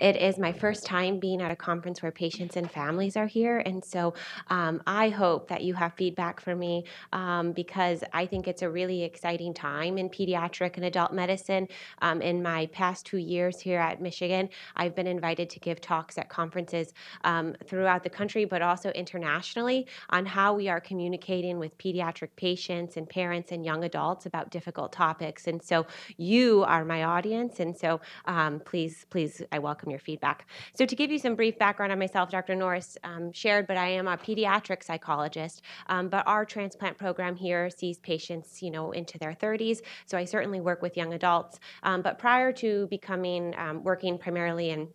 It is my first time being at a conference where patients and families are here, and so um, I hope that you have feedback for me um, because I think it's a really exciting time in pediatric and adult medicine. Um, in my past two years here at Michigan, I've been invited to give talks at conferences um, throughout the country, but also internationally, on how we are communicating with pediatric patients and parents and young adults about difficult topics. And so you are my audience, and so um, please, please, I welcome your feedback. So, to give you some brief background on myself, Dr. Norris um, shared, but I am a pediatric psychologist. Um, but our transplant program here sees patients, you know, into their 30s. So, I certainly work with young adults. Um, but prior to becoming um, working primarily in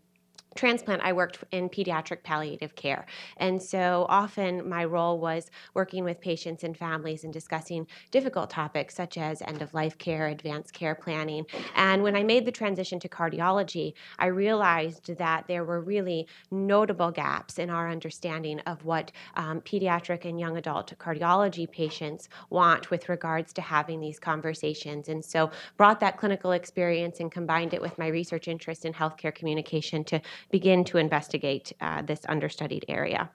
transplant, I worked in pediatric palliative care. And so often my role was working with patients and families and discussing difficult topics such as end of life care, advanced care planning. And when I made the transition to cardiology, I realized that there were really notable gaps in our understanding of what um, pediatric and young adult cardiology patients want with regards to having these conversations. And so brought that clinical experience and combined it with my research interest in healthcare communication to begin to investigate uh, this understudied area.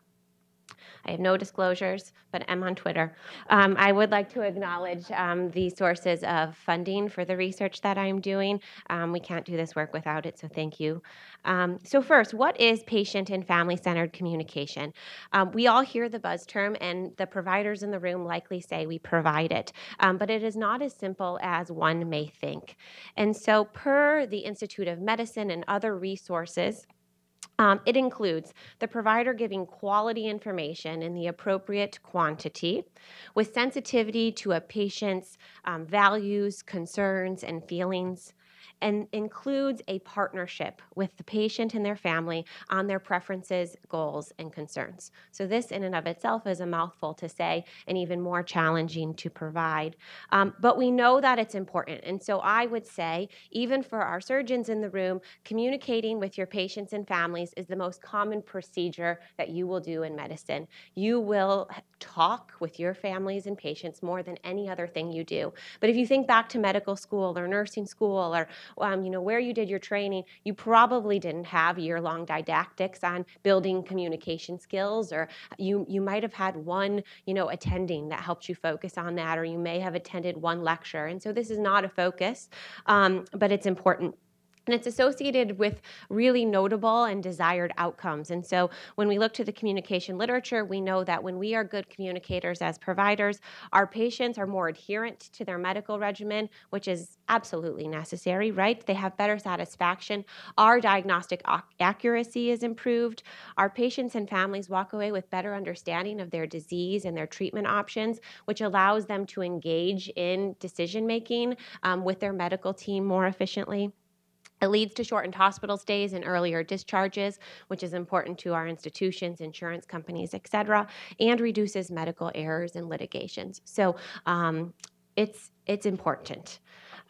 I have no disclosures, but I'm on Twitter. Um, I would like to acknowledge um, the sources of funding for the research that I'm doing. Um, we can't do this work without it, so thank you. Um, so, first, what is patient and family centered communication? Um, we all hear the buzz term, and the providers in the room likely say we provide it, um, but it is not as simple as one may think. And so, per the Institute of Medicine and other resources, um, it includes the provider giving quality information in the appropriate quantity with sensitivity to a patient's um, values, concerns, and feelings, and includes a partnership with the patient and their family on their preferences, goals, and concerns. So, this in and of itself is a mouthful to say and even more challenging to provide. Um, but we know that it's important. And so, I would say, even for our surgeons in the room, communicating with your patients and families is the most common procedure that you will do in medicine. You will talk with your families and patients more than any other thing you do. But if you think back to medical school or nursing school or um, you know, where you did your training, you probably didn't have year-long didactics on building communication skills, or you you might have had one, you know, attending that helped you focus on that, or you may have attended one lecture. And so this is not a focus, um, but it's important and it's associated with really notable and desired outcomes. And so when we look to the communication literature, we know that when we are good communicators as providers, our patients are more adherent to their medical regimen, which is absolutely necessary, right? They have better satisfaction. Our diagnostic accuracy is improved. Our patients and families walk away with better understanding of their disease and their treatment options, which allows them to engage in decision making um, with their medical team more efficiently. It leads to shortened hospital stays and earlier discharges, which is important to our institutions, insurance companies, et cetera, and reduces medical errors and litigations. So um, it's, it's important.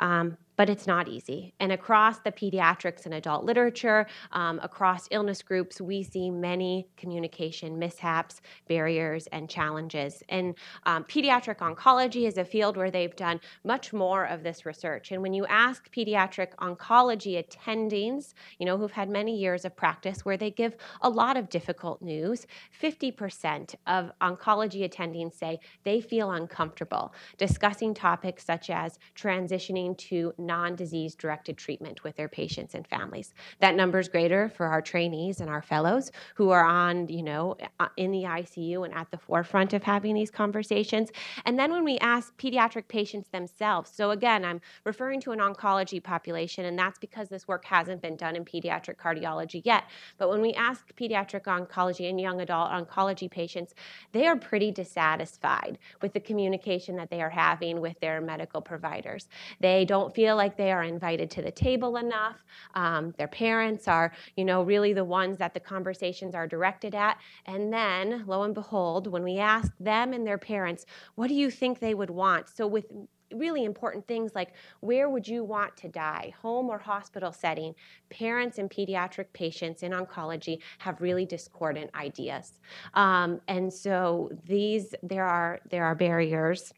Um, but it's not easy. And across the pediatrics and adult literature, um, across illness groups, we see many communication mishaps, barriers, and challenges. And um, pediatric oncology is a field where they've done much more of this research. And when you ask pediatric oncology attendings, you know, who've had many years of practice, where they give a lot of difficult news, 50% of oncology attendings say they feel uncomfortable discussing topics such as transitioning to non-disease directed treatment with their patients and families. That number is greater for our trainees and our fellows who are on, you know, uh, in the ICU and at the forefront of having these conversations. And then when we ask pediatric patients themselves, so again, I'm referring to an oncology population, and that's because this work hasn't been done in pediatric cardiology yet. But when we ask pediatric oncology and young adult oncology patients, they are pretty dissatisfied with the communication that they are having with their medical providers. They don't feel like they are invited to the table enough. Um, their parents are, you know, really the ones that the conversations are directed at. And then, lo and behold, when we ask them and their parents, what do you think they would want? So with really important things like where would you want to die, home or hospital setting, parents and pediatric patients in oncology have really discordant ideas. Um, and so these there are there are barriers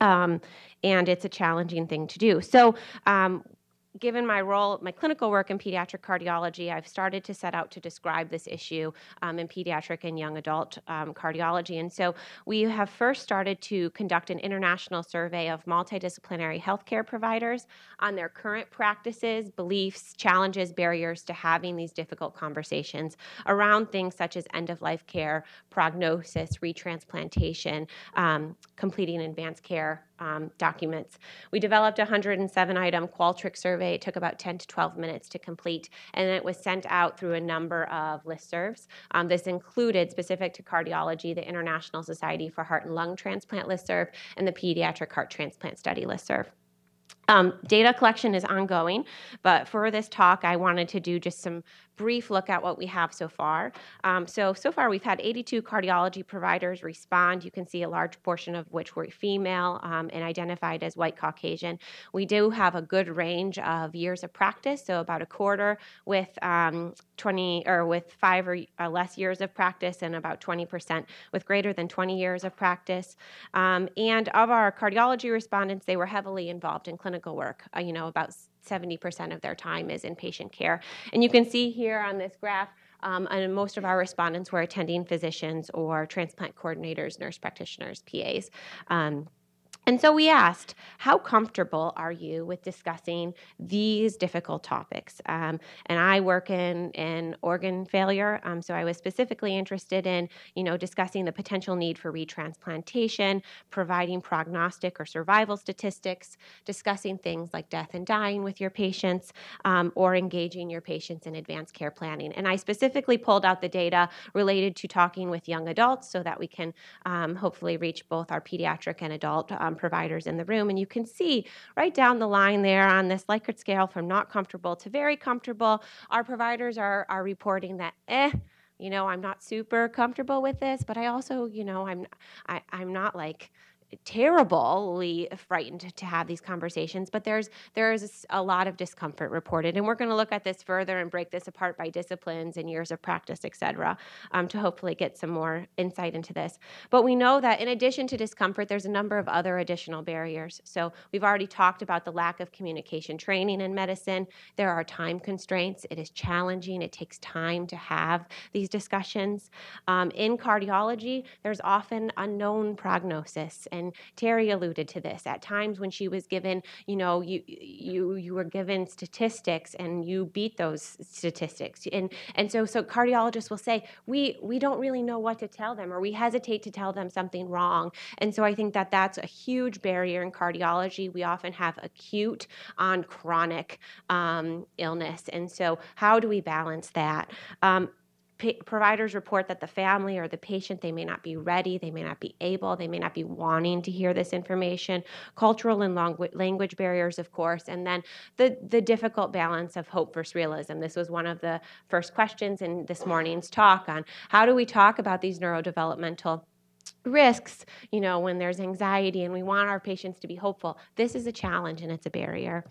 um, and it's a challenging thing to do. So um, given my role, my clinical work in pediatric cardiology, I've started to set out to describe this issue um, in pediatric and young adult um, cardiology. And so we have first started to conduct an international survey of multidisciplinary healthcare providers on their current practices, beliefs, challenges, barriers to having these difficult conversations around things such as end of life care, prognosis, retransplantation, um, completing advanced care um, documents. We developed a 107 item Qualtrics survey. It took about 10 to 12 minutes to complete, and it was sent out through a number of listservs. Um, this included, specific to cardiology, the International Society for Heart and Lung Transplant listserv and the Pediatric Heart Transplant Study listserv. Um, data collection is ongoing, but for this talk, I wanted to do just some brief look at what we have so far. Um, so, so far, we've had 82 cardiology providers respond. You can see a large portion of which were female um, and identified as white Caucasian. We do have a good range of years of practice, so about a quarter with um, 20 or with five or uh, less years of practice, and about 20% with greater than 20 years of practice. Um, and of our cardiology respondents, they were heavily involved in clinical clinical work. Uh, you know, about 70% of their time is in patient care. And you can see here on this graph, um, and most of our respondents were attending physicians or transplant coordinators, nurse practitioners, PAs. Um, and so we asked, how comfortable are you with discussing these difficult topics? Um, and I work in, in organ failure, um, so I was specifically interested in, you know, discussing the potential need for retransplantation, providing prognostic or survival statistics, discussing things like death and dying with your patients, um, or engaging your patients in advanced care planning. And I specifically pulled out the data related to talking with young adults so that we can um, hopefully reach both our pediatric and adult um, providers in the room. And you can see right down the line there on this Likert scale from not comfortable to very comfortable, our providers are, are reporting that, eh, you know, I'm not super comfortable with this, but I also, you know, I'm, I, I'm not like, terribly frightened to have these conversations but there's there's a lot of discomfort reported and we're going to look at this further and break this apart by disciplines and years of practice etc um, to hopefully get some more insight into this but we know that in addition to discomfort there's a number of other additional barriers so we've already talked about the lack of communication training in medicine there are time constraints it is challenging it takes time to have these discussions um, in cardiology there's often unknown prognosis and and Terry alluded to this at times when she was given, you know, you you you were given statistics and you beat those statistics. And and so so cardiologists will say, we we don't really know what to tell them or we hesitate to tell them something wrong. And so I think that that's a huge barrier in cardiology. We often have acute on chronic um, illness. And so how do we balance that? Um, providers report that the family or the patient they may not be ready they may not be able they may not be wanting to hear this information cultural and language barriers of course and then the the difficult balance of hope versus realism this was one of the first questions in this morning's talk on how do we talk about these neurodevelopmental risks, you know, when there's anxiety and we want our patients to be hopeful. This is a challenge and it's a barrier.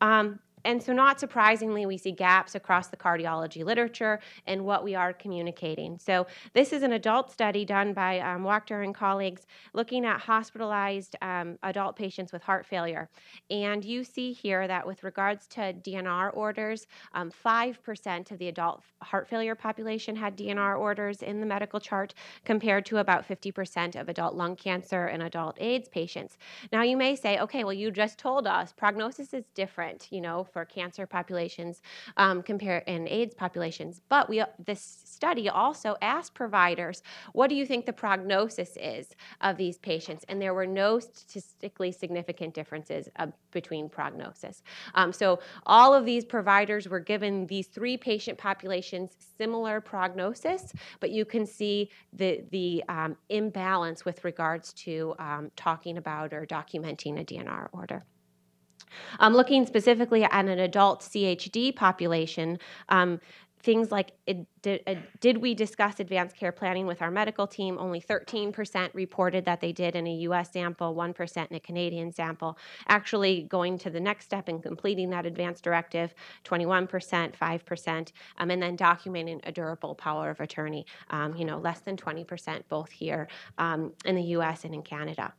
Um, and so, not surprisingly, we see gaps across the cardiology literature and what we are communicating. So, this is an adult study done by um, Wachter and colleagues looking at hospitalized um, adult patients with heart failure. And you see here that with regards to DNR orders, um, 5% of the adult heart failure population had DNR orders in the medical chart, compared to about 50% of adult lung cancer and adult AIDS patients. Now, you may say, okay, well, you just told us prognosis is different, you know, for cancer populations um, compare and AIDS populations. But we this study also asked providers, what do you think the prognosis is of these patients? And there were no statistically significant differences uh, between prognosis. Um, so all of these providers were given these three patient populations similar prognosis, but you can see the the um, imbalance with regards to um, talking about or documenting a DNR order. Um, looking specifically at an adult CHD population, um, things like it, did, uh, did, we discuss advanced care planning with our medical team only 13% reported that they did in a us sample 1% in a canadian sample actually going to the next step and completing that advanced directive 21% 5% um, and then documenting a durable power of attorney um, you know less than 20% both here um, in the us and in canada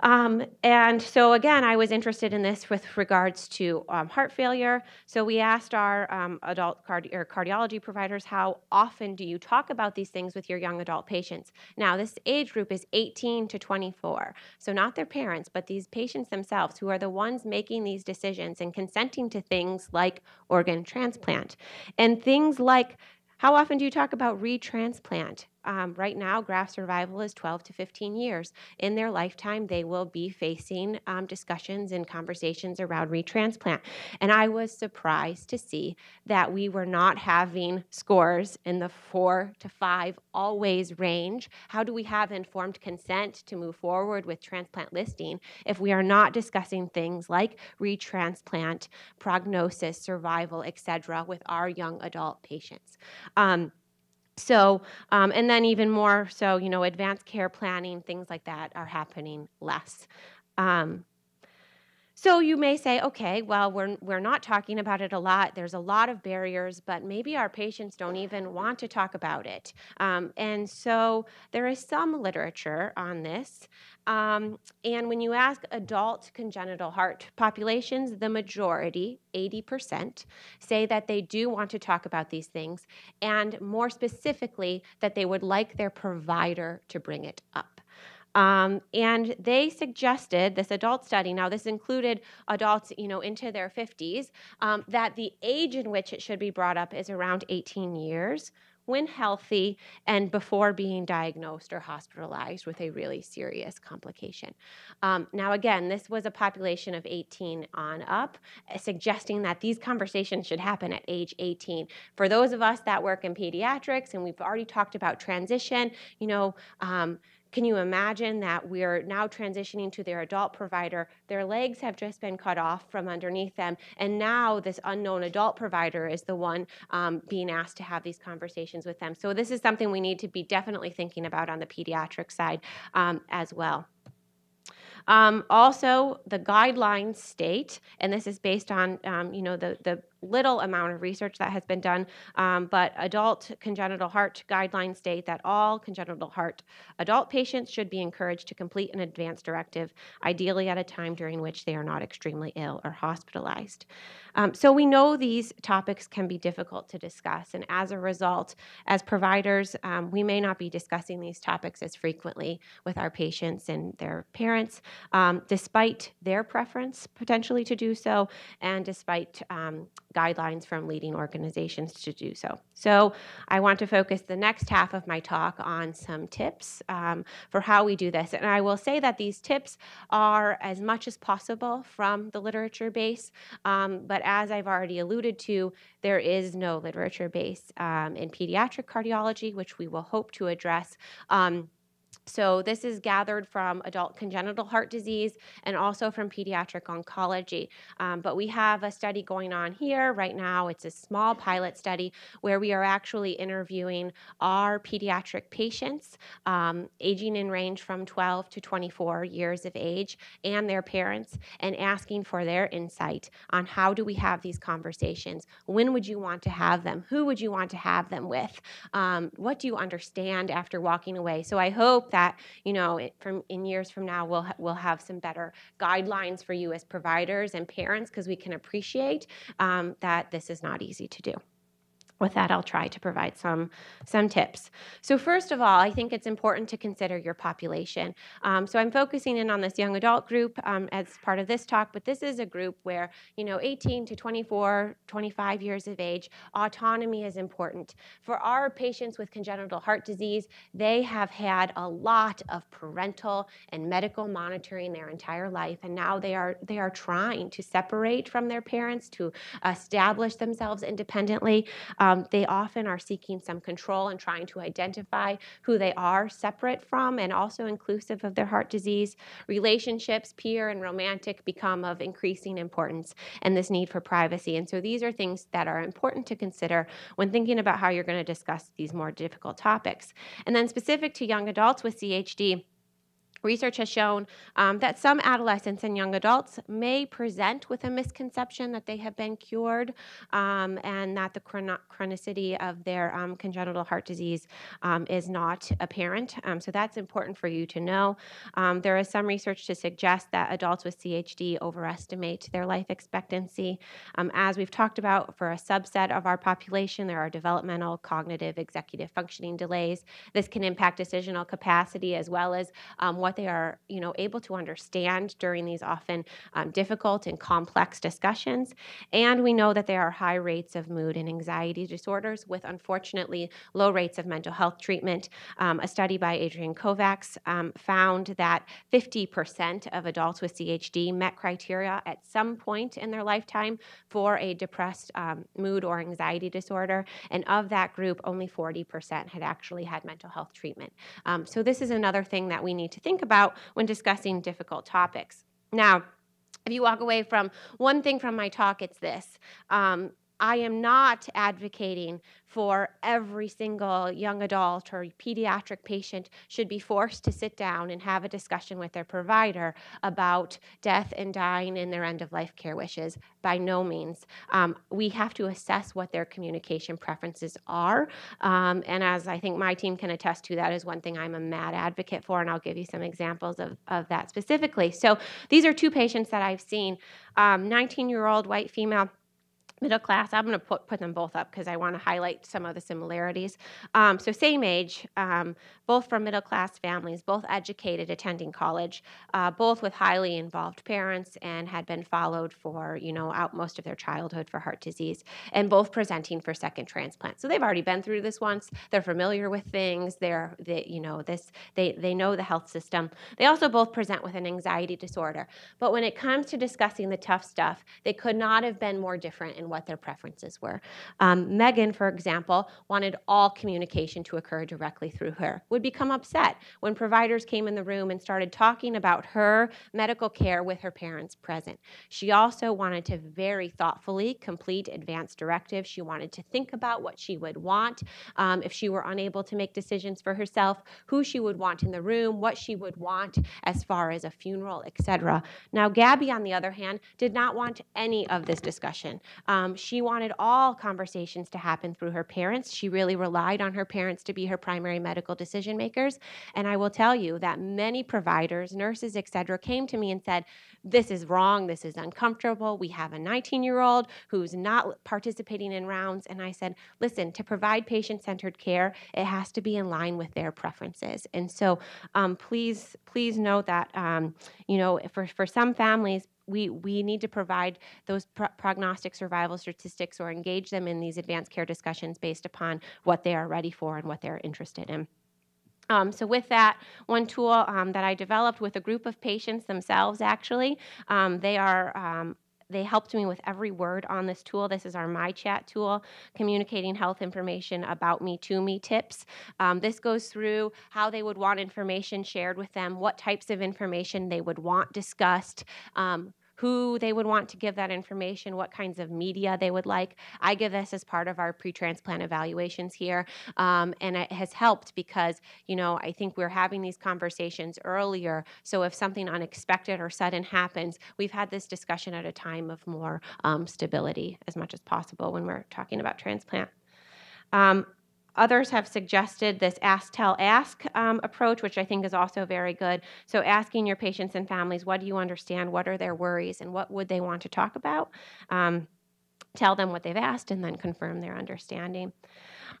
um, and so, again, I was interested in this with regards to um, heart failure. So, we asked our um, adult cardi- or cardiology providers, How often do you talk about these things with your young adult patients? Now, this age group is 18 to 24. So, not their parents, but these patients themselves who are the ones making these decisions and consenting to things like organ transplant and things like how often do you talk about retransplant? um, right now, graft survival is 12 to 15 years. In their lifetime, they will be facing um, discussions and conversations around retransplant. And I was surprised to see that we were not having scores in the four to five always range. How do we have informed consent to move forward with transplant listing if we are not discussing things like retransplant, prognosis, survival, et cetera, with our young adult patients? Um, so, um, and then even more so, you know, advanced care planning, things like that are happening less. Um, so you may say, okay, well, we're, we're not talking about it a lot. There's a lot of barriers, but maybe our patients don't even want to talk about it. Um, and so there is some literature on this. Um, and when you ask adult congenital heart populations, the majority, 80%, say that they do want to talk about these things, and more specifically, that they would like their provider to bring it up. Um, and they suggested this adult study. Now, this included adults, you know, into their 50s, um, that the age in which it should be brought up is around 18 years when healthy and before being diagnosed or hospitalized with a really serious complication. Um, now, again, this was a population of 18 on up, uh, suggesting that these conversations should happen at age 18. For those of us that work in pediatrics, and we've already talked about transition, you know. Um, can you imagine that we're now transitioning to their adult provider? Their legs have just been cut off from underneath them, and now this unknown adult provider is the one um, being asked to have these conversations with them. So, this is something we need to be definitely thinking about on the pediatric side um, as well. Um, also, the guidelines state, and this is based on um, you know the, the little amount of research that has been done, um, but adult congenital heart guidelines state that all congenital heart adult patients should be encouraged to complete an advance directive, ideally at a time during which they are not extremely ill or hospitalized. Um, so we know these topics can be difficult to discuss, and as a result, as providers, um, we may not be discussing these topics as frequently with our patients and their parents, um, despite their preference potentially to do so, and despite um, guidelines from leading organizations to do so. So, I want to focus the next half of my talk on some tips um, for how we do this. And I will say that these tips are as much as possible from the literature base, um, but as I've already alluded to, there is no literature base um, in pediatric cardiology, which we will hope to address. Um, so this is gathered from adult congenital heart disease and also from pediatric oncology. Um, but we have a study going on here right now. It's a small pilot study where we are actually interviewing our pediatric patients um, aging in range from 12 to 24 years of age and their parents and asking for their insight on how do we have these conversations? When would you want to have them? Who would you want to have them with? Um, what do you understand after walking away? So I hope that that you know it, from in years from now we'll ha- we'll have some better guidelines for you as providers and parents because we can appreciate um, that this is not easy to do with that, I'll try to provide some some tips. So first of all, I think it's important to consider your population. Um, so I'm focusing in on this young adult group um, as part of this talk, but this is a group where you know 18 to 24, 25 years of age, autonomy is important. For our patients with congenital heart disease, they have had a lot of parental and medical monitoring their entire life, and now they are they are trying to separate from their parents to establish themselves independently um, they often are seeking some control and trying to identify who they are separate from and also inclusive of their heart disease. Relationships, peer and romantic, become of increasing importance and this need for privacy. And so these are things that are important to consider when thinking about how you're going to discuss these more difficult topics. And then, specific to young adults with CHD, Research has shown um, that some adolescents and young adults may present with a misconception that they have been cured um, and that the chronicity of their um, congenital heart disease um, is not apparent. Um, so that's important for you to know. Um, there is some research to suggest that adults with CHD overestimate their life expectancy. as we've talked about, for a subset of our population, there are developmental, cognitive, executive functioning delays. This can impact decisional capacity as well as what what they are, you know, able to understand during these often um, difficult and complex discussions. And we know that there are high rates of mood and anxiety disorders with, unfortunately, low rates of mental health treatment. Um, a study by Adrian Kovacs um, found that 50% of adults with CHD met criteria at some point in their lifetime for a depressed um, mood or anxiety disorder. And of that group, only 40% had actually had mental health treatment. Um, so this is another thing that we need to think think about when discussing difficult topics. Now, if you walk away from one thing from my talk, it's this. Um, I am not advocating for every single young adult or pediatric patient should be forced to sit down and have a discussion with their provider about death and dying and their end of life care wishes. By no means. Um, we have to assess what their communication preferences are. Um, and as I think my team can attest to, that is one thing I'm a mad advocate for, and I'll give you some examples of, of that specifically. So these are two patients that I've seen 19 um, year old white female middle class. I'm going to put, put them both up because I want to highlight some of the similarities. Um, so, same age, um, both from middle class families, both educated, attending college, uh, both with highly involved parents and had been followed for, you know, out most of their childhood for heart disease, and both presenting for second transplant. So, they've already been through this once. They're familiar with things. They're, they, you know, this, they, they know the health system. They also both present with an anxiety disorder. But when it comes to discussing the tough stuff, they could not have been more different in and what their preferences were. Um, Megan, for example, wanted all communication to occur directly through her, would become upset when providers came in the room and started talking about her medical care with her parents present. She also wanted to very thoughtfully complete advance directives. She wanted to think about what she would want um, if she were unable to make decisions for herself, who she would want in the room, what she would want as far as a funeral, etc. Now, Gabby, on the other hand, did not want any of this discussion. Um, um, she wanted all conversations to happen through her parents. She really relied on her parents to be her primary medical decision makers. And I will tell you that many providers, nurses, et cetera, came to me and said, This is wrong. This is uncomfortable. We have a 19 year old who's not participating in rounds. And I said, Listen, to provide patient centered care, it has to be in line with their preferences. And so um, please, please note that, um, you know, for, for some families, we we need to provide those pro- prognostic survival statistics or engage them in these advanced care discussions based upon what they are ready for and what they're interested in. Um, so with that, one tool um, that I developed with a group of patients themselves, actually, um, they are um, they helped me with every word on this tool. This is our MyChat tool, communicating health information about me to me tips. Um, this goes through how they would want information shared with them, what types of information they would want discussed, um, who they would want to give that information, what kinds of media they would like. I give this as part of our pre transplant evaluations here, um, and it has helped because, you know, I think we're having these conversations earlier. So if something unexpected or sudden happens, we've had this discussion at a time of more um, stability as much as possible when we're talking about transplant. Um, Others have suggested this ask, tell, ask um, approach, which I think is also very good. So asking your patients and families, what do you understand? What are their worries? And what would they want to talk about? Um, tell them what they've asked, and then confirm their understanding.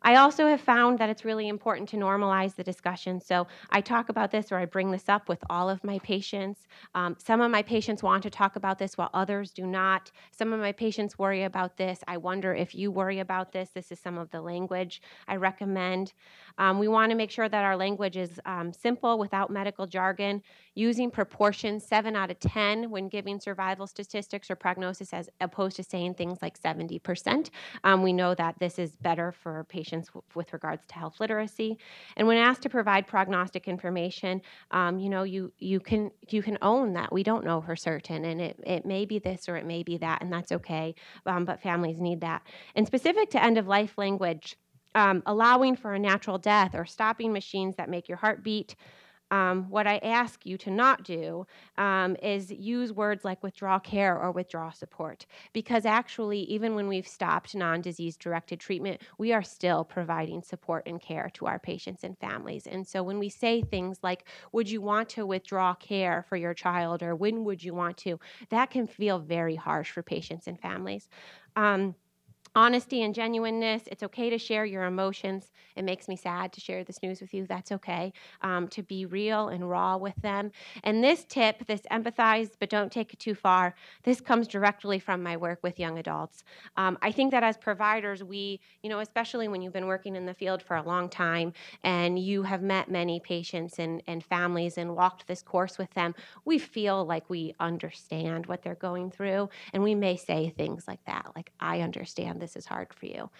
I also have found that it's really important to normalize the discussion. So I talk about this or I bring this up with all of my patients. Um, some of my patients want to talk about this while others do not. Some of my patients worry about this. I wonder if you worry about this. This is some of the language I recommend. Um, we want to make sure that our language is um, simple without medical jargon using proportion 7 out of 10 when giving survival statistics or prognosis as opposed to saying things like 70%. Um, we know that this is better for patients with regards to health literacy. And when asked to provide prognostic information, um, you know, you, you, can, you can own that we don't know for certain and it, it may be this or it may be that, and that's okay, um, but families need that. And specific to end of life language, um, allowing for a natural death or stopping machines that make your heart beat, um, what I ask you to not do um, is use words like withdraw care or withdraw support, because actually, even when we've stopped non disease directed treatment, we are still providing support and care to our patients and families. And so, when we say things like, would you want to withdraw care for your child, or when would you want to, that can feel very harsh for patients and families. Um, honesty and genuineness. It's okay to share your emotions. It makes me sad to share this news with you. That's okay. Um, to be real and raw with them. And this tip, this empathize but don't take it too far, this comes directly from my work with young adults. Um, I think that as providers, we, you know, especially when you've been working in the field for a long time and you have met many patients and, and families and walked this course with them, we feel like we understand what they're going through. And we may say things like that, like, I understand this is hard for you.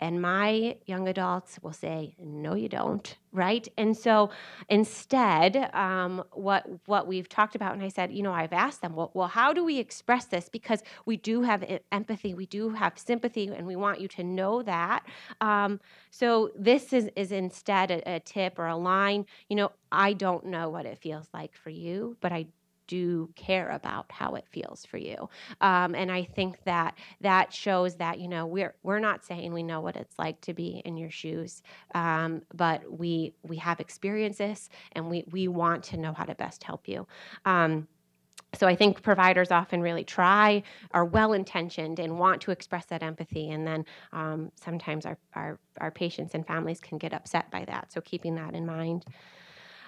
And my young adults will say, no, you don't, right? And so instead, um, what what we've talked about, and I said, you know, I've asked them, well, well, how do we express this? Because we do have empathy, we do have sympathy, and we want you to know that. Um, so this is is instead a, a tip or a line. You know, I don't know what it feels like for you, but I do care about how it feels for you. Um, and I think that that shows that you know we're we're not saying we know what it's like to be in your shoes, um, but we we have experiences and we we want to know how to best help you. Um, so I think providers often really try, are well intentioned, and want to express that empathy. And then um, sometimes our, our, our patients and families can get upset by that. So keeping that in mind.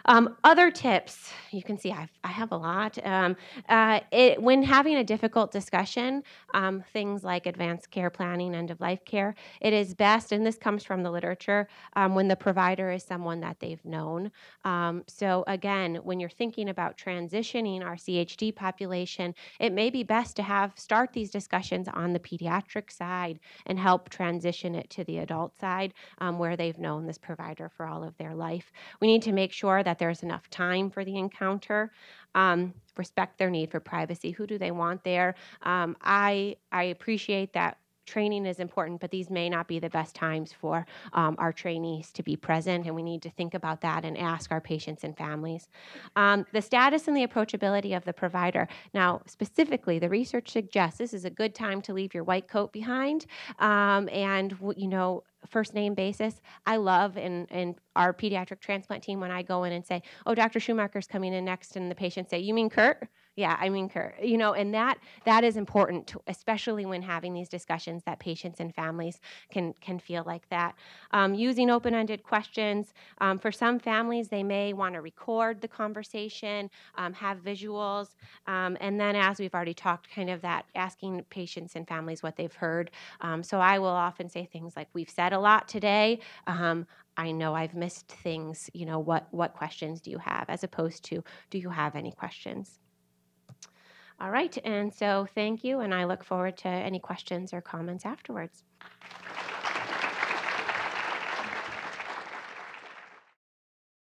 Um, other tips, you can see I've, I have a lot. Um, uh, it, when having a difficult discussion, um, things like advanced care planning, end of life care, it is best, and this comes from the literature, um, when the provider is someone that they've known. Um, so, again, when you're thinking about transitioning our CHD population, it may be best to have start these discussions on the pediatric side and help transition it to the adult side um, where they've known this provider for all of their life. We need to make sure that that there's enough time for the encounter. Um, respect their need for privacy. Who do they want there? Um, I I appreciate that training is important, but these may not be the best times for um, our trainees to be present, and we need to think about that and ask our patients and families. Um, the status and the approachability of the provider. Now, specifically, the research suggests this is a good time to leave your white coat behind, um, and you know first name basis. I love in, in our pediatric transplant team when I go in and say, oh, Dr. Schumacher's coming in next, and the patient say, you mean Kurt? Yeah, I mean Kurt. You know, and that that is important, to, especially when having these discussions that patients and families can can feel like that. Um, using open-ended questions um, for some families, they may want to record the conversation, um, have visuals, um, and then as we've already talked, kind of that asking patients and families what they've heard. Um, so I will often say things like, "We've said." said a lot today. Um, I know I've missed things. You know, what what questions do you have? As opposed to, do you have any questions? All right, and so thank you, and I look forward to any questions or comments afterwards.